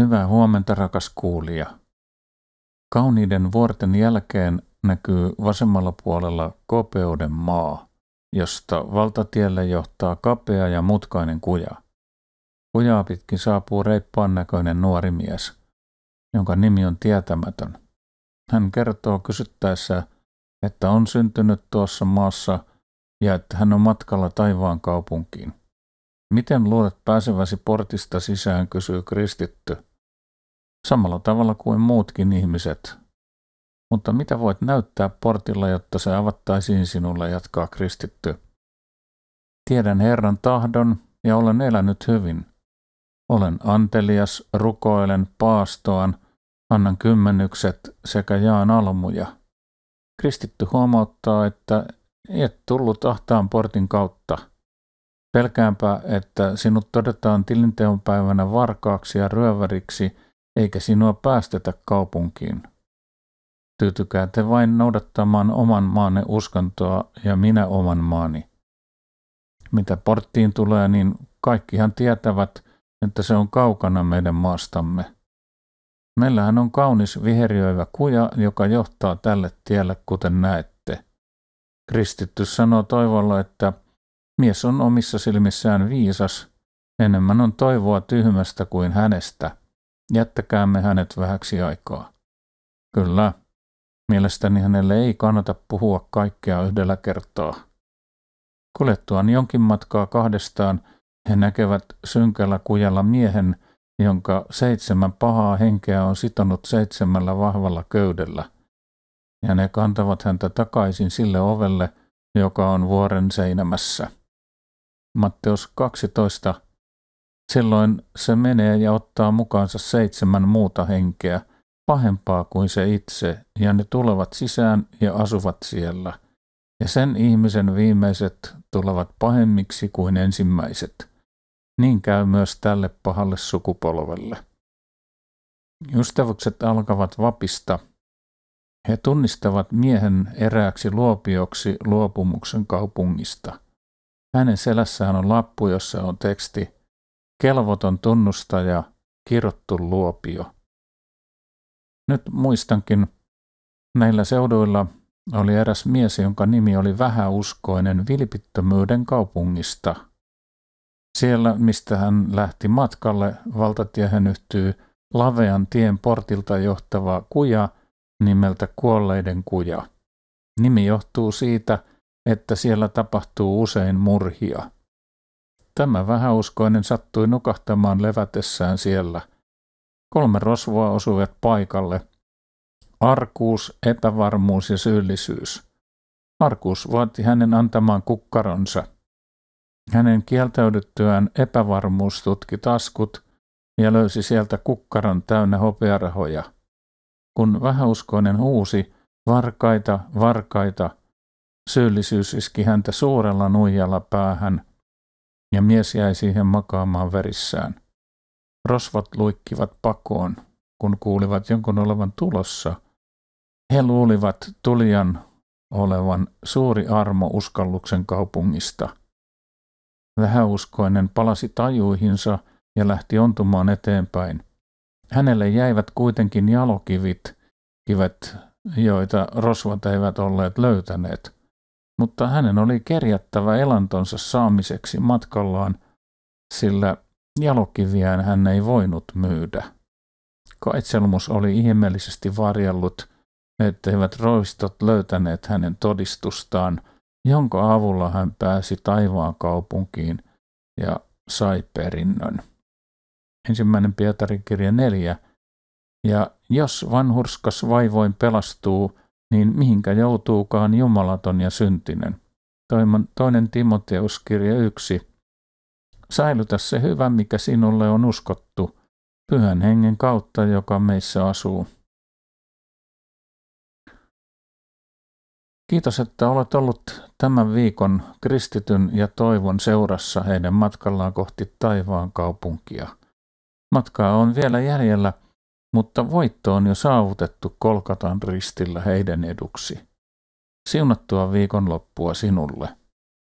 Hyvää huomenta rakas kuulija. Kauniiden vuorten jälkeen näkyy vasemmalla puolella kopeuden maa, josta valtatielle johtaa kapea ja mutkainen kuja. Kujaa pitkin saapuu reippaan näköinen nuori mies, jonka nimi on tietämätön. Hän kertoo kysyttäessä, että on syntynyt tuossa maassa ja että hän on matkalla taivaan kaupunkiin. Miten luulet pääseväsi portista sisään, kysyy kristitty. Samalla tavalla kuin muutkin ihmiset. Mutta mitä voit näyttää portilla, jotta se avattaisiin sinulle, jatkaa kristitty. Tiedän Herran tahdon ja olen elänyt hyvin. Olen antelias, rukoilen, paastoan, annan kymmenykset sekä jaan almuja. Kristitty huomauttaa, että et tullut ahtaan portin kautta – Pelkäänpä, että sinut todetaan tilinteon päivänä varkaaksi ja ryöväriksi, eikä sinua päästetä kaupunkiin. Tyytykää te vain noudattamaan oman maanne uskontoa ja minä oman maani. Mitä porttiin tulee, niin kaikkihan tietävät, että se on kaukana meidän maastamme. Meillähän on kaunis viheriöivä kuja, joka johtaa tälle tielle, kuten näette. Kristitty sanoo toivolla, että Mies on omissa silmissään viisas, enemmän on toivoa tyhmästä kuin hänestä. Jättäkäämme hänet vähäksi aikaa. Kyllä, mielestäni hänelle ei kannata puhua kaikkea yhdellä kertaa. Kulettuaan jonkin matkaa kahdestaan he näkevät synkällä kujalla miehen, jonka seitsemän pahaa henkeä on sitonut seitsemällä vahvalla köydellä. Ja ne kantavat häntä takaisin sille ovelle, joka on vuoren seinämässä. Matteus 12. Silloin se menee ja ottaa mukaansa seitsemän muuta henkeä, pahempaa kuin se itse, ja ne tulevat sisään ja asuvat siellä. Ja sen ihmisen viimeiset tulevat pahemmiksi kuin ensimmäiset. Niin käy myös tälle pahalle sukupolvelle. Ystävykset alkavat vapista. He tunnistavat miehen erääksi luopioksi luopumuksen kaupungista. Hänen selässään on lappu, jossa on teksti Kelvoton tunnustaja, kirottu luopio. Nyt muistankin, näillä seuduilla oli eräs mies, jonka nimi oli vähäuskoinen vilpittömyyden kaupungista. Siellä, mistä hän lähti matkalle, valtatiehen yhtyy lavean tien portilta johtava kuja nimeltä Kuolleiden kuja. Nimi johtuu siitä, että siellä tapahtuu usein murhia. Tämä vähäuskoinen sattui nukahtamaan levätessään siellä. Kolme rosvoa osuivat paikalle. Arkuus, epävarmuus ja syyllisyys. Arkuus vaati hänen antamaan kukkaronsa. Hänen kieltäydyttyään epävarmuus tutki taskut ja löysi sieltä kukkaron täynnä hopearahoja. Kun vähäuskoinen huusi, varkaita, varkaita, Syyllisyys iski häntä suurella nuijalla päähän, ja mies jäi siihen makaamaan verissään. Rosvat luikkivat pakoon, kun kuulivat jonkun olevan tulossa. He luulivat tulijan olevan suuri armo uskalluksen kaupungista. Vähäuskoinen palasi tajuihinsa ja lähti ontumaan eteenpäin. Hänelle jäivät kuitenkin jalokivit, kivet, joita rosvat eivät olleet löytäneet mutta hänen oli kerjättävä elantonsa saamiseksi matkallaan, sillä jalokiviään hän ei voinut myydä. Kaitselmus oli ihmeellisesti varjellut, etteivät roistot löytäneet hänen todistustaan, jonka avulla hän pääsi taivaan kaupunkiin ja sai perinnön. Ensimmäinen Pietarin kirja neljä. Ja jos vanhurskas vaivoin pelastuu, niin mihinkä joutuukaan jumalaton ja syntinen. Toinen Timoteuskirja 1. Säilytä se hyvä, mikä sinulle on uskottu, pyhän hengen kautta, joka meissä asuu. Kiitos, että olet ollut tämän viikon kristityn ja toivon seurassa heidän matkallaan kohti taivaan kaupunkia. Matkaa on vielä jäljellä, mutta voitto on jo saavutettu Kolkatan ristillä heidän eduksi. Siunattua viikonloppua sinulle.